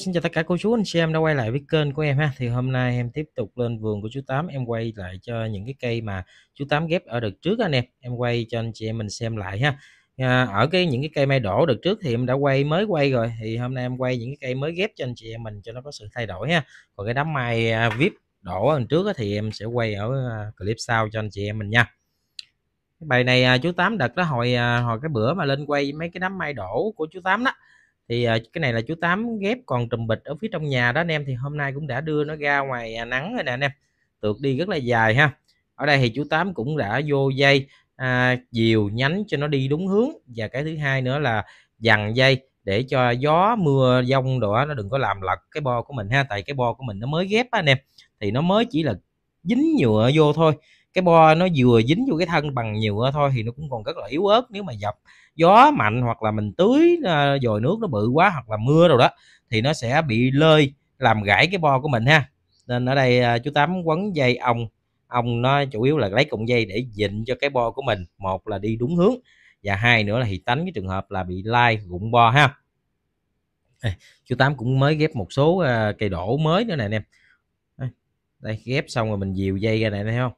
xin chào tất cả cô chú anh chị em đã quay lại với kênh của em ha thì hôm nay em tiếp tục lên vườn của chú tám em quay lại cho những cái cây mà chú tám ghép ở đợt trước anh em em quay cho anh chị em mình xem lại ha à, ở cái những cái cây mai đổ đợt trước thì em đã quay mới quay rồi thì hôm nay em quay những cái cây mới ghép cho anh chị em mình cho nó có sự thay đổi ha còn cái đám mai à, vip đổ lần trước thì em sẽ quay ở à, clip sau cho anh chị em mình nha bài này à, chú tám đợt đó hồi hồi cái bữa mà lên quay mấy cái đám mai đổ của chú tám đó thì ờ, cái này là chú tám ghép còn trùm bịch ở phía trong nhà đó anh em thì hôm nay cũng đã đưa nó ra ngoài à, nắng rồi nè anh em tược đi rất là dài ha ở đây thì chú tám cũng đã vô dây à, diều nhánh cho nó đi đúng hướng và cái thứ hai nữa là dằn dây để cho gió mưa dông đồ đó, nó đừng có làm lật cái bo của mình ha tại cái bo của mình nó mới ghép á anh em thì nó mới chỉ là dính nhựa vô thôi cái bo nó vừa dính vô cái thân bằng nhựa thôi thì nó cũng còn rất là yếu ớt nếu mà dập gió mạnh hoặc là mình tưới ờ, dồi nước nó bự quá hoặc là mưa rồi đó thì nó sẽ bị lơi làm gãy cái bo của mình ha nên ở đây ờ, chú tám quấn dây ong ong nó chủ yếu là lấy cọng dây để dịnh cho cái bo của mình một là đi đúng hướng và hai nữa là thì tránh cái trường hợp là bị lai rụng bo ha chú tám cũng mới ghép một số ờ, cây đổ mới nữa nè anh em đây ghép xong rồi mình dìu dây ra này thấy không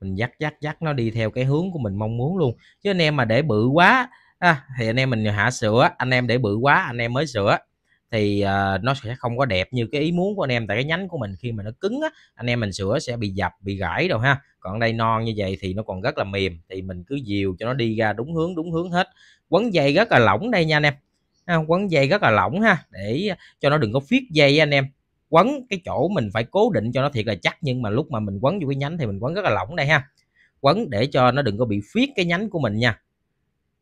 mình dắt dắt dắt nó đi theo cái hướng của mình mong muốn luôn chứ anh em mà để bự quá à, thì anh em mình hạ sửa anh em để bự quá anh em mới sửa thì uh, nó sẽ không có đẹp như cái ý muốn của anh em tại cái nhánh của mình khi mà nó cứng á anh em mình sửa sẽ bị dập bị gãy đâu ha còn đây non như vậy thì nó còn rất là mềm thì mình cứ dìu cho nó đi ra đúng hướng đúng hướng hết quấn dây rất là lỏng đây nha anh em à, quấn dây rất là lỏng ha để cho nó đừng có phiết dây anh em quấn cái chỗ mình phải cố định cho nó thiệt là chắc nhưng mà lúc mà mình quấn vô cái nhánh thì mình quấn rất là lỏng đây ha quấn để cho nó đừng có bị phiết cái nhánh của mình nha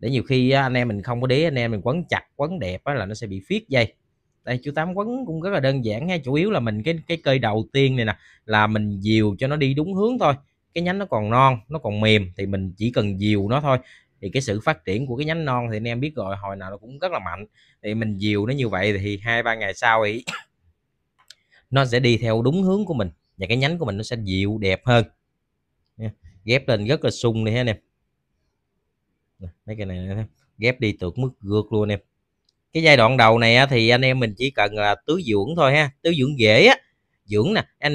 để nhiều khi anh em mình không có đế anh em mình quấn chặt quấn đẹp là nó sẽ bị phiết dây đây chú tám quấn cũng rất là đơn giản ha chủ yếu là mình cái cái cây đầu tiên này nè là mình dìu cho nó đi đúng hướng thôi cái nhánh nó còn non nó còn mềm thì mình chỉ cần dìu nó thôi thì cái sự phát triển của cái nhánh non thì anh em biết rồi hồi nào nó cũng rất là mạnh thì mình dìu nó như vậy thì hai ba ngày sau thì nó sẽ đi theo đúng hướng của mình và cái nhánh của mình nó sẽ dịu đẹp hơn ghép lên rất là sung đi ha anh em mấy cái này ghép đi tượt mức gượt luôn em cái giai đoạn đầu này thì anh em mình chỉ cần là tứ dưỡng thôi ha tứ dưỡng dễ á dưỡng nè n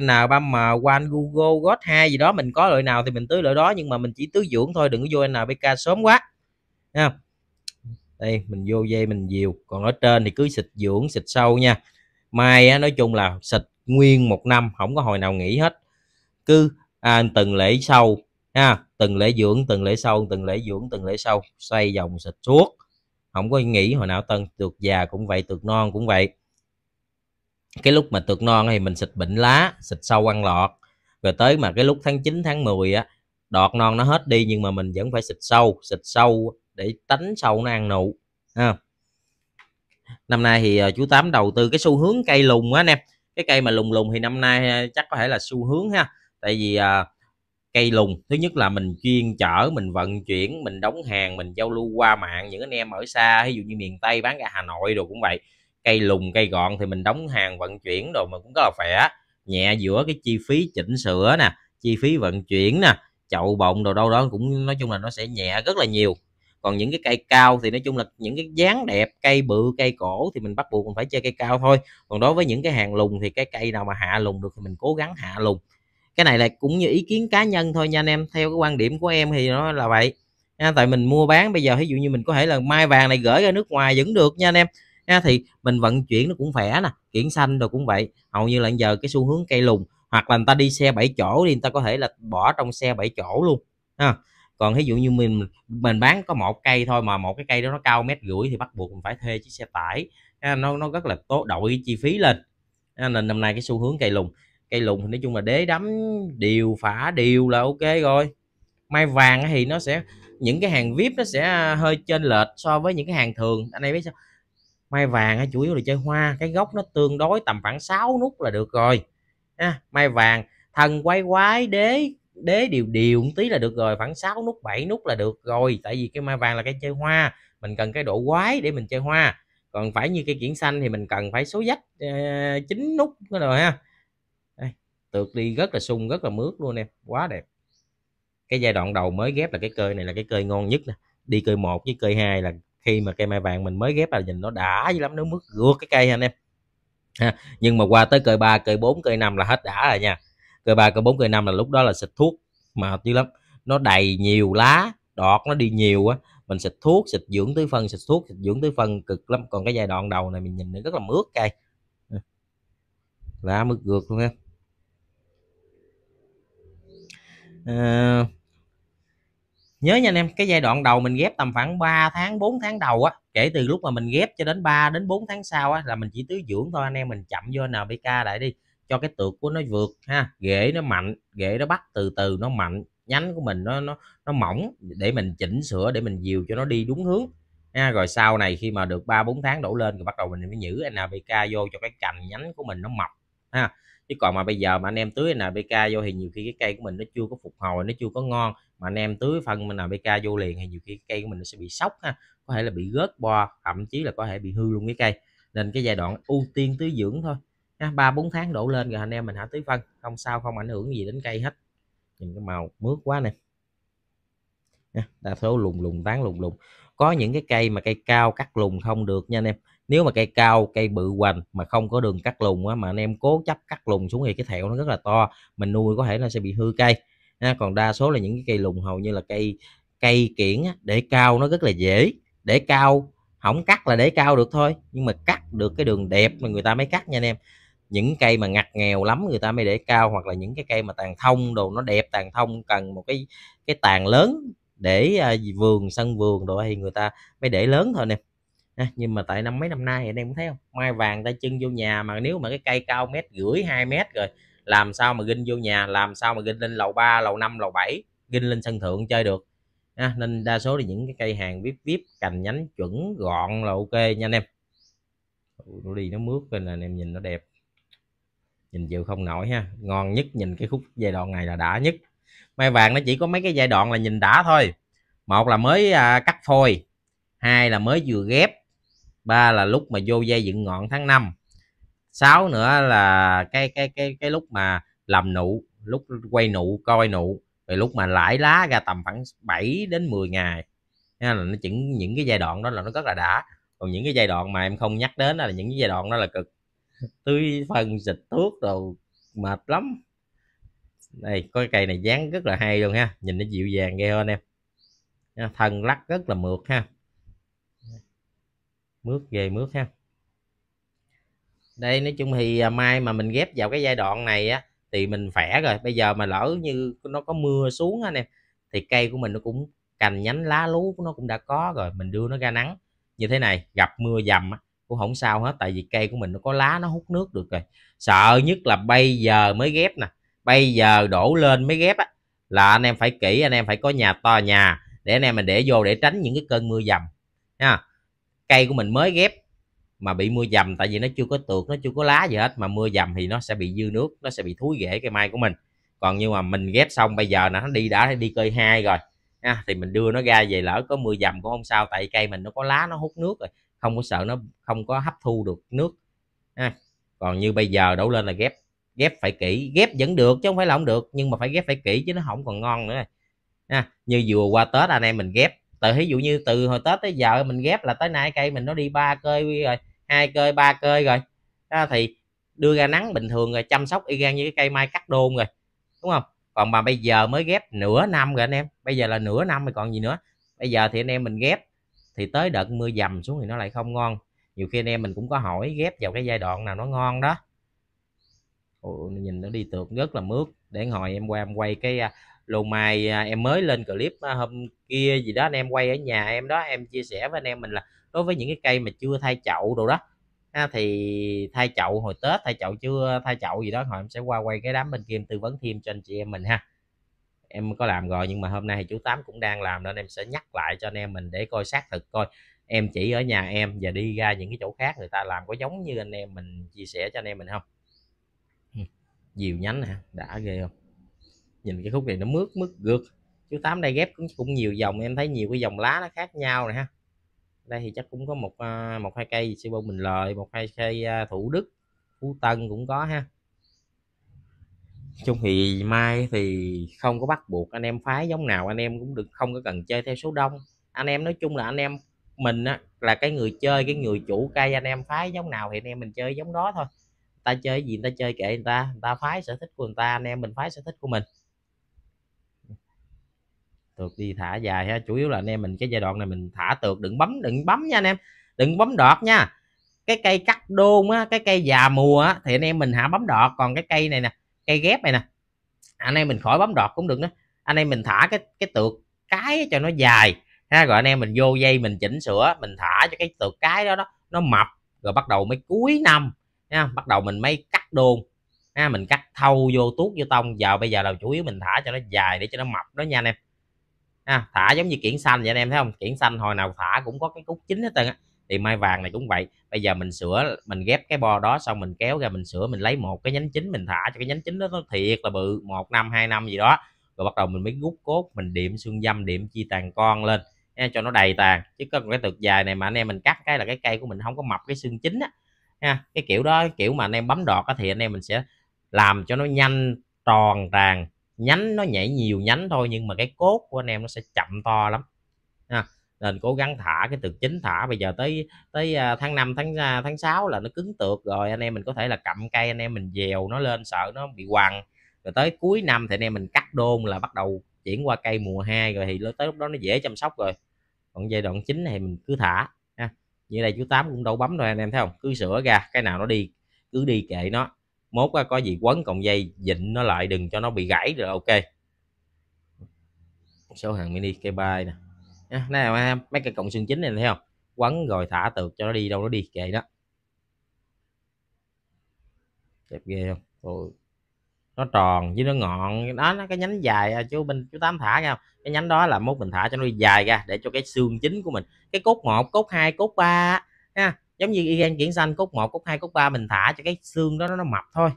n ba m à, one google god hai gì đó mình có loại nào thì mình tưới loại đó nhưng mà mình chỉ tứ dưỡng thôi đừng có vô nbk sớm quá ha đây mình vô dây mình diều còn ở trên thì cứ xịt dưỡng xịt sâu nha mai á, nói chung là xịt nguyên một năm không có hồi nào nghỉ hết cứ à, từng lễ sau ha từng lễ dưỡng từng lễ sau từng lễ dưỡng từng lễ sau xoay vòng xịt suốt không có nghỉ hồi nào tân tược già cũng vậy tược non cũng vậy cái lúc mà tược non thì mình xịt bệnh lá xịt sâu ăn lọt rồi tới mà cái lúc tháng 9 tháng 10 á đọt non nó hết đi nhưng mà mình vẫn phải xịt sâu xịt sâu để tránh sâu nó ăn nụ ha năm nay thì ờ, chú tám đầu tư cái xu hướng cây lùng á anh em cái cây mà lùng lùng thì năm nay ờ, chắc có thể là xu hướng ha tại vì à, cây lùng thứ nhất là mình chuyên chở mình vận chuyển mình đóng hàng mình giao lưu qua mạng những anh em ở xa ví dụ như miền tây bán ra hà nội rồi cũng vậy cây lùng cây gọn thì mình đóng hàng vận chuyển đồ mà cũng có là khỏe nhẹ giữa cái chi phí chỉnh sửa nè chi phí vận chuyển nè chậu bọng đồ đâu đó cũng nói chung là nó sẽ nhẹ rất là nhiều còn những cái cây cao thì nói chung là những cái dáng đẹp cây bự cây cổ thì mình bắt buộc mình phải chơi cây cao thôi còn đối với những cái hàng lùng thì cái cây nào mà hạ lùng được thì mình cố gắng hạ lùng cái này là cũng như ý kiến cá nhân thôi nha anh em theo cái quan điểm của em thì nó là vậy nha, tại mình mua bán bây giờ ví dụ như mình có thể là mai vàng này gửi ra nước ngoài vẫn được nha anh em nha, thì mình vận chuyển nó cũng khỏe nè kiển xanh rồi cũng vậy hầu như là giờ cái xu hướng cây lùn hoặc là người ta đi xe 7 chỗ thì người ta có thể là bỏ trong xe 7 chỗ luôn ha còn ví dụ như mình mình bán có một cây thôi mà một cái cây đó nó cao mét rưỡi thì bắt buộc mình phải thuê chiếc xe tải nó nó rất là tốt đội chi phí lên nên năm nay cái xu hướng cây lùng cây lùng thì nói chung là đế đắm điều phả điều là ok rồi mai vàng thì nó sẽ những cái hàng vip nó sẽ hơi trên lệch so với những cái hàng thường anh em biết sao mai vàng chủ yếu là chơi hoa cái gốc nó tương đối tầm khoảng 6 nút là được rồi ha mai vàng thần quay quái đế đế đều đều một tí là được rồi khoảng 6 nút 7 nút là được rồi tại vì cây mai vàng là cây chơi hoa mình cần cái độ quái để mình chơi hoa còn phải như cây kiển xanh thì mình cần phải số dách ờ, chín uh, nút rồi ha Đây, tược đi rất là sung rất là mướt luôn em quá đẹp cái giai đoạn đầu mới ghép là cái cơi này là cái cơi ngon nhất nè đi cơi một với cơi hai là khi mà cây mai vàng mình mới ghép là nhìn nó đã dữ lắm nó mướt gượt cái cây anh em ha. nhưng mà qua tới cơi ba cơi bốn cơi năm là hết đã rồi nha cây ba cây bốn cây năm là lúc đó là xịt thuốc mà dữ lắm nó đầy nhiều lá đọt nó đi nhiều á mình xịt thuốc xịt dưỡng tới phân xịt thuốc xịt dưỡng tới phân cực lắm còn cái giai đoạn đầu này mình nhìn nó rất là mướt cây lá mướt gượt luôn em à, ờ, nhớ nha anh em cái giai đoạn đầu mình ghép tầm khoảng 3 tháng 4 tháng đầu á kể từ lúc mà mình ghép cho đến 3 đến 4 tháng sau á là mình chỉ tưới dưỡng thôi anh em mình chậm vô NPK lại đi cho cái tược của nó vượt ha ghế nó mạnh ghế nó bắt từ từ nó mạnh nhánh của mình nó nó nó mỏng để mình chỉnh sửa để mình dìu cho nó đi đúng hướng ha rồi sau này khi mà được ba bốn tháng đổ lên thì bắt đầu mình mới nhử NPK vô cho cái cành nhánh của mình nó mọc ha chứ còn mà bây giờ mà anh em tưới NPK vô thì nhiều khi cái cây của mình nó chưa có phục hồi nó chưa có ngon mà anh em tưới phân NPK vô liền thì nhiều khi cái cây của mình nó sẽ bị sốc ha có thể là bị gớt bo thậm chí là có thể bị hư luôn cái cây nên cái giai đoạn ưu tiên tưới dưỡng thôi ba bốn tháng đổ lên rồi anh em mình hả tưới phân không sao không ảnh hưởng gì đến cây hết nhìn cái màu mướt quá nè đa số lùng lùng tán lùng lùng có những cái cây mà cây cao cắt lùng không được nha anh em nếu mà cây cao cây bự hoành mà không có đường cắt lùng á, mà anh em cố chấp cắt lùng xuống thì cái thẹo nó rất là to mình nuôi có thể nó sẽ bị hư cây ha, còn đa số là những cái cây lùng hầu như là cây cây kiển á, để cao nó rất là dễ để cao không cắt là để cao được thôi nhưng mà cắt được cái đường đẹp mà người ta mới cắt nha anh em những cây mà ngặt nghèo lắm người ta mới để cao hoặc là những cái cây mà tàn thông đồ nó đẹp tàn thông cần một cái cái tàn lớn để à, vườn sân vườn đồ thì người ta mới để lớn thôi nè à, nhưng mà tại năm mấy năm nay anh em cũng thấy không mai vàng tay chân vô nhà mà nếu mà cái cây cao mét rưỡi hai mét rồi làm sao mà ginh vô nhà làm sao mà ginh lên lầu 3, lầu 5, lầu 7 ginh lên sân thượng chơi được à, nên đa số là những cái cây hàng vip vip cành nhánh chuẩn gọn là ok nha anh em nó đi nó mướt lên là anh em nhìn nó đẹp nhìn chịu không nổi ha ngon nhất nhìn cái khúc giai đoạn này là đã nhất mai vàng nó chỉ có mấy cái giai đoạn là nhìn đã thôi một là mới à, cắt phôi hai là mới vừa ghép ba là lúc mà vô dây dựng ngọn tháng 5 sáu nữa là cái cái cái cái lúc mà làm nụ lúc quay nụ coi nụ rồi lúc mà lãi lá ra tầm khoảng 7 đến 10 ngày Nên là nó chỉ những cái giai đoạn đó là nó rất là đã còn những cái giai đoạn mà em không nhắc đến là những cái giai đoạn đó là cực tưới phân xịt thuốc rồi mệt lắm này coi cây này dáng rất là hay luôn ha nhìn nó dịu dàng ghê hơn em thân lắc rất là mượt ha mướt ghê mướt ha đây nói chung thì à, mai mà mình ghép vào cái giai đoạn này á thì mình khỏe rồi bây giờ mà lỡ như nó có mưa xuống anh em thì cây của mình nó cũng cành nhánh lá lú của nó cũng đã có rồi mình đưa nó ra nắng như thế này gặp mưa dầm á cũng không sao hết tại vì cây của mình nó có lá nó hút nước được rồi sợ nhất là bây giờ mới ghép nè bây giờ đổ lên mới ghép á là anh em phải kỹ anh em phải có nhà to nhà để anh em mình để vô để tránh những cái cơn mưa dầm nha cây của mình mới ghép mà bị mưa dầm tại vì nó chưa có tược nó chưa có lá gì hết mà mưa dầm thì nó sẽ bị dư nước nó sẽ bị thúi rễ cây mai của mình còn như mà mình ghép xong bây giờ nó đi đã đi cây hai rồi ha, thì mình đưa nó ra về lỡ có mưa dầm cũng không sao tại cây mình nó có lá nó hút nước rồi không có sợ nó không có hấp thu được nước ha còn như bây giờ đổ lên là ghép ghép phải kỹ ghép vẫn được chứ không phải là không được nhưng mà phải ghép phải kỹ chứ nó không còn ngon nữa ha như vừa qua tết anh em mình ghép từ ví dụ như từ hồi tết tới giờ mình ghép là tới nay cây mình nó đi ba cơi rồi hai cơi ba cơi rồi đó thì đưa ra nắng bình thường rồi chăm sóc y gan như cái cây mai cắt đôn rồi đúng không còn mà bây giờ mới ghép nửa năm rồi anh em bây giờ là nửa năm rồi còn gì nữa bây giờ thì anh em mình ghép thì tới đợt mưa dầm xuống thì nó lại không ngon nhiều khi anh em mình cũng có hỏi ghép vào cái giai đoạn nào nó ngon đó Ồ, nhìn nó đi tượng rất là mướt để hồi em qua em quay cái à, lô mai à, em mới lên clip à, hôm kia gì đó anh em quay ở nhà em đó em chia sẻ với anh em mình là đối với những cái cây mà chưa thay chậu đồ đó ha, thì thay chậu hồi tết thay chậu chưa thay chậu gì đó hồi em sẽ qua quay cái đám bên kia em tư vấn thêm cho anh chị em mình ha em có làm rồi nhưng mà hôm nay chú tám cũng đang làm nên em sẽ nhắc lại cho anh em mình để coi xác thực coi em chỉ ở nhà em và đi ra những cái chỗ khác người ta làm có giống như anh em mình chia sẻ cho anh em mình không nhiều nhánh hả đã ghê không nhìn cái khúc này nó mướt mướt gượt chú tám đây ghép cũng cũng nhiều dòng em thấy nhiều cái dòng lá nó khác nhau này ha đây thì chắc cũng có một à, một hai cây siêu bông bình lời một hai cây à, thủ đức phú tân cũng có ha chung thì mai thì không có bắt buộc anh em phái giống nào anh em cũng được không có cần chơi theo số đông anh em nói chung là anh em mình á, là cái người chơi cái người chủ cây anh em phái giống nào thì anh em mình chơi giống đó thôi ta chơi gì người ta chơi kệ người ta người ta phái sở thích của người ta anh em mình phái sở thích của mình tược đi thả dài ha chủ yếu là anh em mình cái giai đoạn này mình thả tược đừng bấm đừng bấm nha anh em đừng bấm đọt nha cái cây cắt đôn á cái cây già mùa á thì anh em mình hạ bấm đọt còn cái cây này nè cây ghép này nè anh em mình khỏi bấm đọt cũng được nữa anh em mình thả cái cái tược cái cho nó dài ha rồi anh em mình vô dây mình chỉnh sửa mình thả cho cái tược cái đó đó nó mập rồi bắt đầu mới cuối năm ha, bắt đầu mình mới cắt đôn ha, mình cắt thâu vô tuốt vô tông vào bây giờ là chủ yếu mình thả cho nó dài để cho nó mập đó nha anh em ha, thả giống như kiển xanh vậy anh em thấy không kiển xanh hồi nào thả cũng có cái cúc chính hết trơn á thì mai vàng này cũng vậy bây giờ mình sửa mình ghép cái bo đó xong mình kéo ra mình sửa mình lấy một cái nhánh chính mình thả cho cái nhánh chính đó nó thiệt là bự một năm hai năm gì đó rồi bắt đầu mình mới rút cốt mình điểm xương dâm điểm chi tàn con lên nha, cho nó đầy tàn chứ có cái tược dài này mà anh em mình cắt cái là cái cây của mình không có mập cái xương chính á nha cái kiểu đó cái kiểu mà anh em bấm đọt á, thì anh em mình sẽ làm cho nó nhanh tròn tràn nhánh nó nhảy nhiều nhánh thôi nhưng mà cái cốt của anh em nó sẽ chậm to lắm nha nên cố gắng thả cái từ chính thả bây giờ tới tới à, tháng 5 tháng à, tháng 6 là nó cứng tược rồi anh em mình có thể là cặm cây anh em mình dèo nó lên sợ nó bị quằn rồi tới cuối năm thì anh em mình cắt đôn là bắt đầu chuyển qua cây mùa 2 rồi thì tới lúc đó nó dễ chăm sóc rồi còn giai đoạn chính thì mình cứ thả ha như đây chú tám cũng đâu bấm rồi anh em thấy không cứ sửa ra cái nào nó đi cứ đi kệ nó mốt có gì quấn cọng dây dịnh nó lại đừng cho nó bị gãy rồi ok số hàng mini cây bay nè nè mấy cái cộng xương chính này thấy không quấn rồi thả tược cho nó đi đâu nó đi kệ đó đẹp ghê không Ôi. nó tròn với nó ngọn đó nó cái nhánh dài à, chú bên chú tám thả ra cái nhánh đó là mốt mình thả cho nó dài ra để cho cái xương chính của mình cái cốt một cốt hai cốt ba nha giống như gan chuyển xanh cốt một cốt hai cốt ba mình thả cho cái xương đó nó mập thôi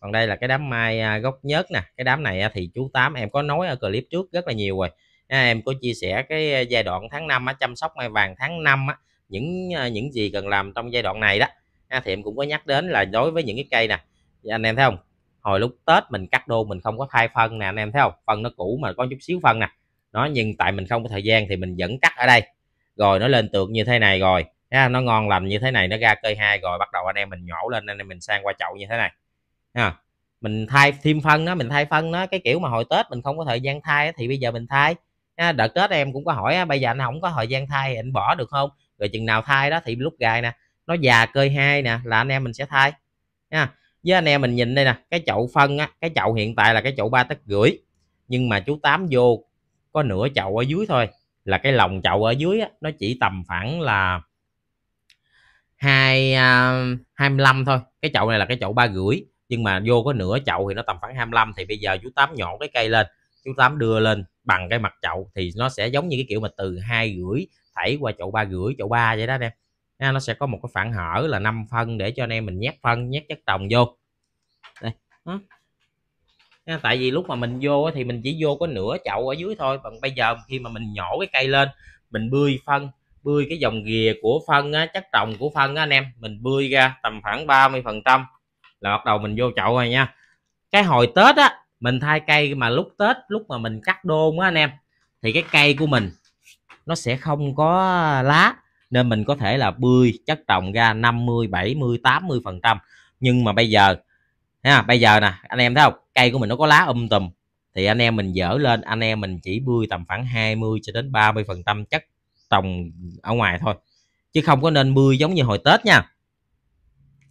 còn đây là cái đám mai à, gốc nhớt nè cái đám này à, thì chú tám em có nói ở clip trước rất là nhiều rồi à, em có chia sẻ cái giai đoạn tháng 5 á, chăm sóc mai vàng tháng 5 á, những những gì cần làm trong giai đoạn này đó à, thì em cũng có nhắc đến là đối với những cái cây nè dạ, anh em thấy không hồi lúc Tết mình cắt đô mình không có thay phân nè anh em thấy không phân nó cũ mà có chút xíu phân nè nó nhưng tại mình không có thời gian thì mình vẫn cắt ở đây rồi nó lên tượng như thế này rồi ha, nó ngon lành như thế này nó ra cây hai rồi bắt đầu anh em mình nhổ lên anh em mình sang qua chậu như thế này ha mình thay thêm phân nó mình thay phân nó cái kiểu mà hồi tết mình không có thời gian thay thì bây giờ mình thay à, đợt tết em cũng có hỏi bây giờ anh không có thời gian thai thì anh bỏ được không rồi chừng nào thai đó thì lúc gài nè nó già cơi hai nè là anh em mình sẽ thai nha với anh em mình nhìn đây nè cái chậu phân á cái chậu hiện tại là cái chậu ba tấc rưỡi nhưng mà chú tám vô có nửa chậu ở dưới thôi là cái lòng chậu ở dưới á, nó chỉ tầm khoảng là hai à, hai mươi lăm thôi cái chậu này là cái chậu ba rưỡi nhưng mà vô có nửa chậu thì nó tầm khoảng 25 thì bây giờ chú tám nhổ cái cây lên chú tám đưa lên bằng cái mặt chậu thì nó sẽ giống như cái kiểu mà từ hai rưỡi thảy qua chậu ba rưỡi chậu ba vậy đó anh em nó sẽ có một cái phản hở là 5 phân để cho anh em mình nhét phân nhét chất trồng vô đây đó. tại vì lúc mà mình vô thì mình chỉ vô có nửa chậu ở dưới thôi còn bây giờ khi mà mình nhổ cái cây lên mình bươi phân bươi cái dòng ghìa của phân á, chất trồng của phân á, anh em mình bươi ra tầm khoảng 30 phần trăm là bắt đầu mình vô chậu rồi nha cái hồi tết á mình thay cây mà lúc tết lúc mà mình cắt đôn á anh em thì cái cây của mình nó sẽ không có lá nên mình có thể là bươi chất trồng ra 50 70 80 phần trăm nhưng mà bây giờ ha bây giờ nè anh em thấy không cây của mình nó có lá um tùm thì anh em mình dở lên anh em mình chỉ bươi tầm khoảng 20 cho đến 30 phần trăm chất trồng ở ngoài thôi chứ không có nên bươi giống như hồi tết nha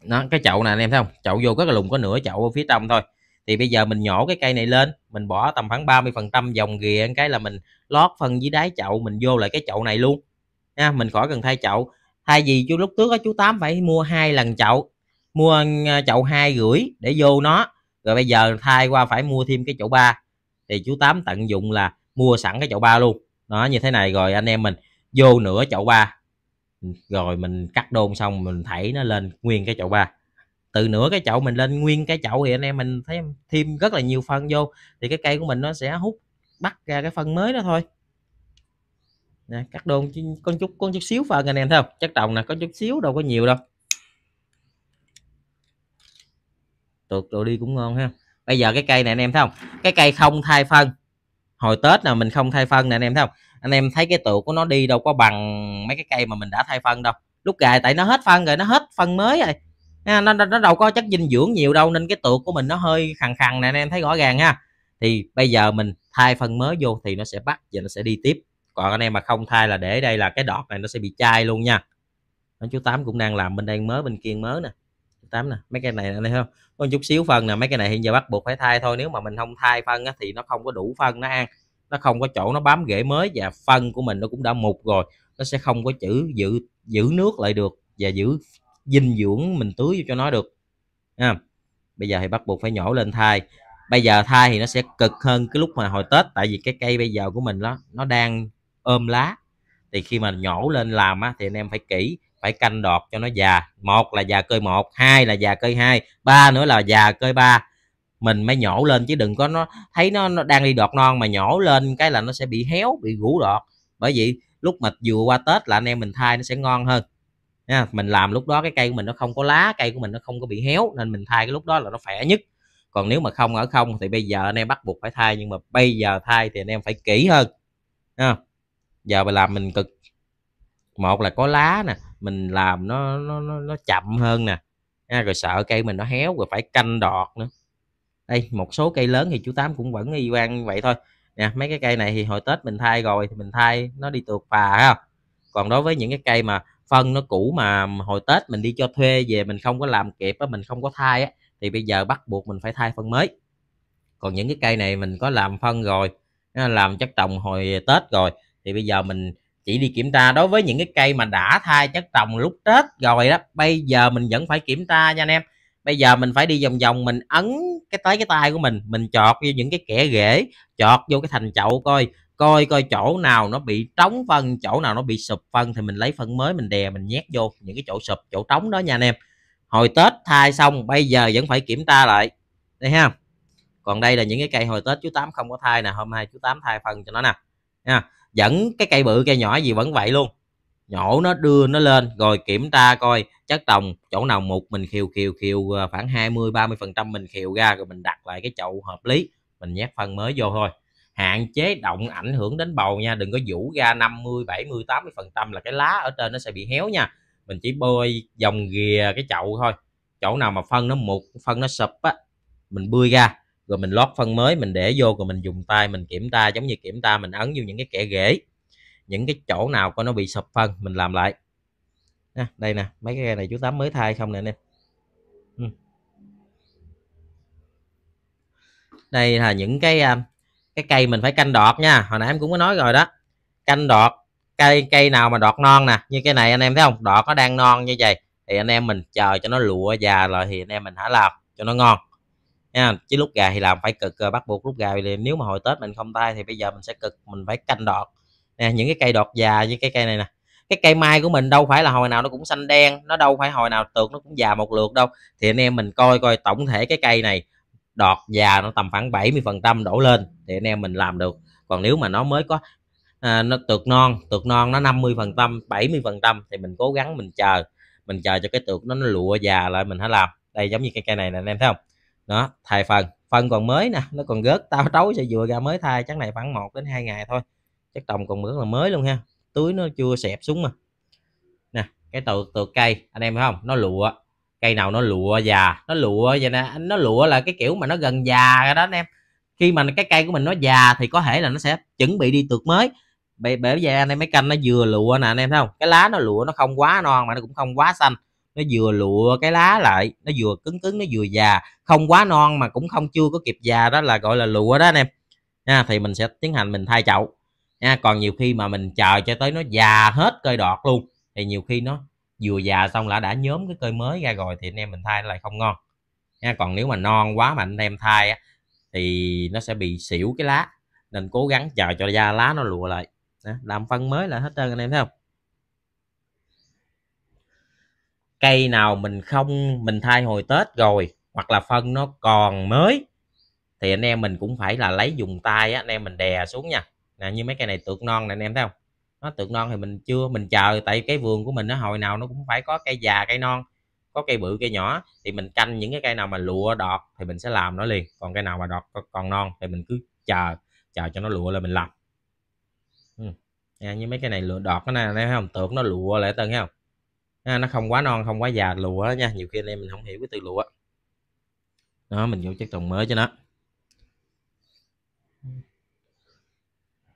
nó cái chậu này anh em thấy không chậu vô rất là lùng có nửa chậu ở phía trong thôi thì bây giờ mình nhổ cái cây này lên mình bỏ tầm khoảng 30 phần trăm dòng ghìa cái là mình lót phần dưới đáy chậu mình vô lại cái chậu này luôn nha mình khỏi cần thay chậu thay vì chú lúc trước á chú tám phải mua hai lần chậu mua ờ, chậu hai gửi để vô nó rồi bây giờ thay qua phải mua thêm cái chậu ba thì chú tám tận dụng là mua sẵn cái chậu ba luôn nó như thế này rồi anh em mình vô nửa chậu ba rồi mình cắt đôn xong mình thảy nó lên nguyên cái chậu ba từ nửa cái chậu mình lên nguyên cái chậu thì anh em mình thấy thêm rất là nhiều phân vô thì cái cây của mình nó sẽ hút bắt ra cái phân mới đó thôi nè cắt đôn con chút con chút xíu phân anh em thấy không chất trồng nè có chút xíu đâu có nhiều đâu tuột đồ đi cũng ngon ha bây giờ cái cây này anh em thấy không cái cây không thay phân hồi tết là mình không thay phân nè anh em thấy không anh em thấy cái tược của nó đi đâu có bằng mấy cái cây mà mình đã thay phân đâu lúc gài tại nó hết phân rồi nó hết phân mới rồi nó, nó, nó đâu có chất dinh dưỡng nhiều đâu nên cái tược của mình nó hơi khằng khằng nè anh em thấy rõ ràng ha thì bây giờ mình thay phân mới vô thì nó sẽ bắt và nó sẽ đi tiếp còn anh em mà không thay là để đây là cái đọt này nó sẽ bị chai luôn nha anh chú tám cũng đang làm bên đây mới bên kia mới nè tám nè mấy cái này anh thấy không có chút xíu phân nè mấy cái này hiện giờ bắt buộc phải thay thôi nếu mà mình không thay phân á, thì nó không có đủ phân nó ăn nó không có chỗ nó bám rễ mới và phân của mình nó cũng đã mục rồi nó sẽ không có chữ giữ giữ nước lại được và giữ dinh dưỡng mình tưới cho nó được à, bây giờ thì bắt buộc phải nhổ lên thai bây giờ thai thì nó sẽ cực hơn cái lúc mà hồi tết tại vì cái cây bây giờ của mình nó nó đang ôm lá thì khi mà nhổ lên làm á, thì anh em phải kỹ phải canh đọt cho nó già một là già cây một hai là già cây hai ba nữa là già cây ba mình mới nhổ lên chứ đừng có nó thấy nó, nó đang đi đọt non mà nhổ lên cái là nó sẽ bị héo bị gũ đọt bởi vì lúc mà vừa qua tết là anh em mình thai nó sẽ ngon hơn nha mình làm lúc đó cái cây của mình nó không có lá cây của mình nó không có bị héo nên mình thay cái lúc đó là nó khỏe nhất còn nếu mà không ở không thì bây giờ anh em bắt buộc phải thay nhưng mà bây giờ thay thì anh em phải kỹ hơn nha giờ mà làm mình cực một là có lá nè mình làm nó nó nó, nó chậm hơn nè nha, rồi sợ cây mình nó héo rồi phải canh đọt nữa đây một số cây lớn thì chú tám cũng vẫn y quan như vậy thôi nha mấy cái cây này thì hồi tết mình thay rồi thì mình thay nó đi tuột phà ha còn đối với những cái cây mà phân nó cũ mà hồi tết mình đi cho thuê về mình không có làm kịp á mình không có thay á thì bây giờ bắt buộc mình phải thay phân mới còn những cái cây này mình có làm phân rồi làm chất trồng hồi tết rồi thì bây giờ mình chỉ đi kiểm tra đối với những cái cây mà đã thay chất trồng lúc tết rồi đó bây giờ mình vẫn phải kiểm tra nha anh em bây giờ mình phải đi vòng vòng mình ấn cái tới cái tay của mình mình chọt vô những cái kẻ rễ chọt vô cái thành chậu coi coi coi chỗ nào nó bị trống phân chỗ nào nó bị sụp phân thì mình lấy phân mới mình đè mình nhét vô những cái chỗ sụp chỗ trống đó nha anh em hồi tết thai xong bây giờ vẫn phải kiểm tra lại đây ha còn đây là những cái cây hồi tết chú tám không có thai nè hôm nay chú tám thai phân cho nó nè nha vẫn cái cây bự cây nhỏ gì vẫn vậy luôn nhổ nó đưa nó lên rồi kiểm tra coi chất trồng chỗ nào mục mình khiều khiều khiều à, khoảng 20 30 phần trăm mình khiều ra rồi mình đặt lại cái chậu hợp lý mình nhét phân mới vô thôi hạn chế động ảnh hưởng đến bầu nha đừng có vũ ra 50 70 80 phần trăm là cái lá ở trên nó sẽ bị héo nha mình chỉ bơi dòng ghìa cái chậu thôi chỗ nào mà phân nó mục phân nó sụp á mình bươi ra rồi mình lót phân mới mình để vô rồi mình dùng tay mình kiểm tra giống như kiểm tra mình ấn vô những cái kẻ ghế những cái chỗ nào có nó bị sụp phân mình làm lại à, đây nè mấy cái này chú tám mới thay không nè anh em ừ. đây là những cái à, cái cây mình phải canh đọt nha hồi nãy em cũng có nói rồi đó canh đọt cây cây nào mà đọt non nè như cái này anh em thấy không đọt nó đang non như vậy thì anh em mình chờ cho nó lụa già rồi thì anh em mình hãy làm cho nó ngon nha chứ lúc gà thì làm phải cực bắt buộc lúc gà thì nếu mà hồi tết mình không tay thì bây giờ mình sẽ cực mình phải canh đọt nè những cái cây đọt già như cái cây này nè cái cây mai của mình đâu phải là hồi nào nó cũng xanh đen nó đâu phải hồi nào tược nó cũng già một lượt đâu thì anh em mình coi coi tổng thể cái cây này đọt già nó tầm khoảng 70 phần trăm đổ lên thì anh em mình làm được còn nếu mà nó mới có à, nó tược non tược non nó 50 phần trăm 70 phần trăm thì mình cố gắng mình chờ mình chờ cho cái tược nó, nó lụa già lại mình hãy làm đây giống như cái cây này nè anh em thấy không đó thay phần phân còn mới nè nó còn gớt tao trấu cho vừa ra mới thay chắc này khoảng 1 đến 2 ngày thôi chắc trồng còn mướn là mới luôn ha túi nó chưa xẹp xuống mà nè cái tược tược cây anh em thấy không nó lụa cây nào nó lụa già nó lụa vậy nè nó lụa là cái kiểu mà nó gần già rồi đó anh em khi mà cái cây của mình nó già thì có thể là nó sẽ chuẩn bị đi tược mới bởi bởi vì anh em mấy canh nó vừa lụa nè anh em thấy không cái lá nó lụa nó không quá non mà nó cũng không quá xanh nó vừa lụa cái lá lại nó vừa cứng cứng nó vừa già không quá non mà cũng không chưa có kịp già đó là gọi là lụa đó anh em nha thì mình sẽ tiến hành mình thay chậu nha còn nhiều khi mà mình chờ cho tới nó già hết cây đọt luôn thì nhiều khi nó vừa già xong là đã nhóm cái cây mới ra rồi thì anh em mình thay lại không ngon nha còn nếu mà non quá mà anh em thay thì nó sẽ bị xỉu cái lá nên cố gắng chờ cho da lá nó lụa lại đó, làm phân mới là hết trơn anh em thấy không cây nào mình không mình thay hồi tết rồi hoặc là phân nó còn mới thì anh em mình cũng phải là lấy dùng tay anh em mình đè xuống nha nè như mấy cây này tượng non này anh em thấy không nó tượng non thì mình chưa mình chờ tại cái vườn của mình nó hồi nào nó cũng phải có cây già cây non có cây bự cây nhỏ thì mình canh những cái cây nào mà lụa đọt thì mình sẽ làm nó liền còn cây nào mà đọt còn non thì mình cứ chờ chờ cho nó lụa là mình làm ừ. à, như mấy cái này lụa đọt cái này thấy không tưởng nó lụa lại tân thấy không à, nó không quá non không quá già lụa đó nha nhiều khi anh em mình không hiểu cái từ lụa đó mình vô chất trồng mới cho nó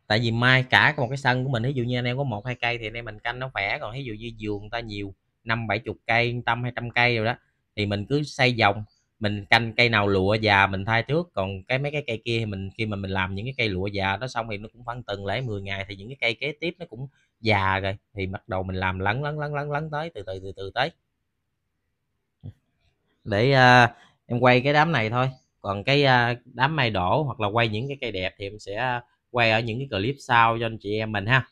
tại vì mai cả một cái sân của mình ví dụ như anh em có một hai cây thì anh em mình canh nó khỏe còn ví dụ như vườn ta nhiều năm bảy chục cây trăm hai trăm cây rồi đó thì mình cứ xây vòng mình canh cây nào lụa già mình thay trước còn cái mấy cái cây kia mình khi mà mình làm những cái cây lụa già đó xong thì nó cũng khoảng từng lễ 10 ngày thì những cái cây kế tiếp nó cũng già rồi thì bắt đầu mình làm lấn lấn lấn lấn lấn tới từ từ từ từ tới để uh, em quay cái đám này thôi còn cái uh, đám mai đổ hoặc là quay những cái cây đẹp thì em sẽ quay ở những cái clip sau cho anh chị em mình ha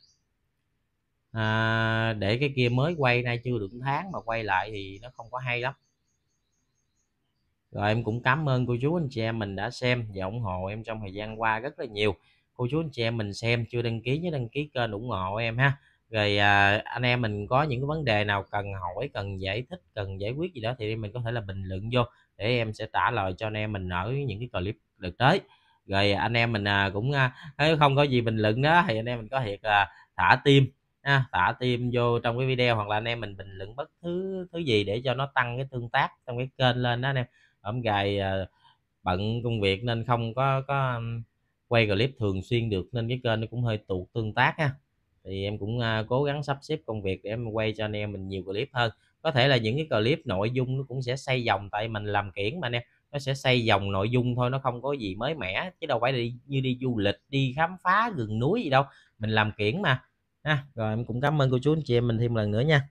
à, để cái kia mới quay nay chưa được tháng mà quay lại thì nó không có hay lắm rồi em cũng cảm ơn cô chú anh chị em mình đã xem và ủng hộ em trong thời gian qua rất là nhiều cô chú anh chị em mình xem chưa đăng ký nhớ đăng ký kênh ủng hộ em ha rồi à, anh em mình có những cái vấn đề nào cần hỏi cần giải thích cần giải quyết gì đó thì mình có thể là bình luận vô để em sẽ trả lời cho anh em mình ở những cái clip được tới rồi anh em mình à, cũng à, không có gì bình luận đó thì anh em mình có thiệt là thả tim ha thả tim vô trong cái video hoặc là anh em mình bình luận bất thứ thứ gì để cho nó tăng cái tương tác trong cái kênh lên đó anh em ổng gài ờ, bận công việc nên không có có quay clip thường xuyên được nên cái kênh nó cũng hơi tụt tương tác ha thì em cũng ờ, cố gắng sắp xếp công việc để em quay cho anh em mình nhiều clip hơn có thể là những cái clip nội dung nó cũng sẽ xây dòng tại mình làm kiển mà anh em nó sẽ xây dòng nội dung thôi nó không có gì mới mẻ chứ đâu phải đi như đi du lịch đi khám phá rừng núi gì đâu mình làm kiển mà À, rồi em cũng cảm ơn cô chú anh chị em mình thêm một lần nữa nha